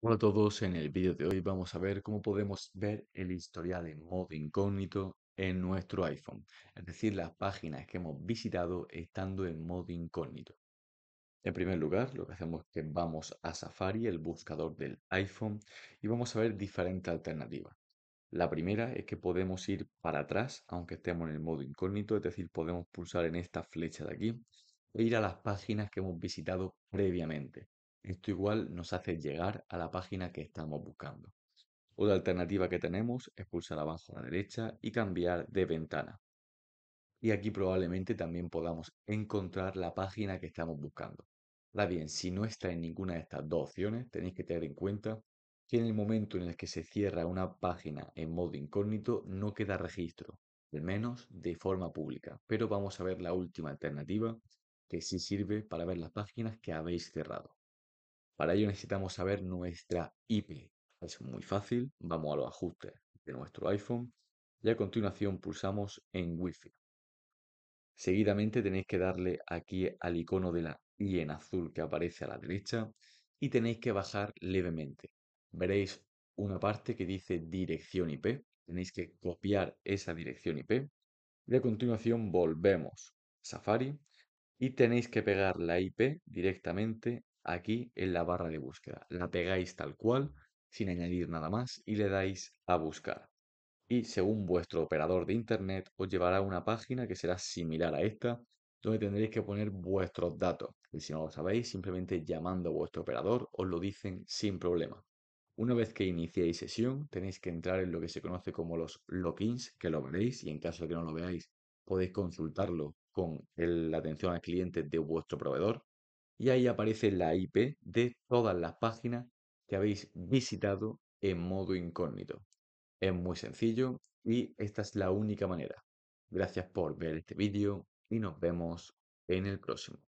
Hola a todos, en el vídeo de hoy vamos a ver cómo podemos ver el historial en modo incógnito en nuestro iPhone, es decir, las páginas que hemos visitado estando en modo incógnito. En primer lugar, lo que hacemos es que vamos a Safari, el buscador del iPhone, y vamos a ver diferentes alternativas. La primera es que podemos ir para atrás, aunque estemos en el modo incógnito, es decir, podemos pulsar en esta flecha de aquí e ir a las páginas que hemos visitado previamente. Esto igual nos hace llegar a la página que estamos buscando. Otra alternativa que tenemos es pulsar abajo a la derecha y cambiar de ventana. Y aquí probablemente también podamos encontrar la página que estamos buscando. Ahora bien, si no está en ninguna de estas dos opciones, tenéis que tener en cuenta que en el momento en el que se cierra una página en modo incógnito no queda registro, al menos de forma pública. Pero vamos a ver la última alternativa que sí sirve para ver las páginas que habéis cerrado. Para ello necesitamos saber nuestra IP. Es muy fácil, vamos a los ajustes de nuestro iPhone y a continuación pulsamos en Wi-Fi. Seguidamente tenéis que darle aquí al icono de la I en azul que aparece a la derecha y tenéis que bajar levemente. Veréis una parte que dice dirección IP. Tenéis que copiar esa dirección IP. Y a continuación volvemos Safari y tenéis que pegar la IP directamente aquí en la barra de búsqueda. La pegáis tal cual, sin añadir nada más, y le dais a buscar. Y según vuestro operador de Internet, os llevará a una página que será similar a esta, donde tendréis que poner vuestros datos. Y si no lo sabéis, simplemente llamando a vuestro operador os lo dicen sin problema. Una vez que iniciéis sesión, tenéis que entrar en lo que se conoce como los logins, que lo veréis y en caso de que no lo veáis, podéis consultarlo con la atención al cliente de vuestro proveedor y ahí aparece la IP de todas las páginas que habéis visitado en modo incógnito. Es muy sencillo y esta es la única manera. Gracias por ver este vídeo y nos vemos en el próximo.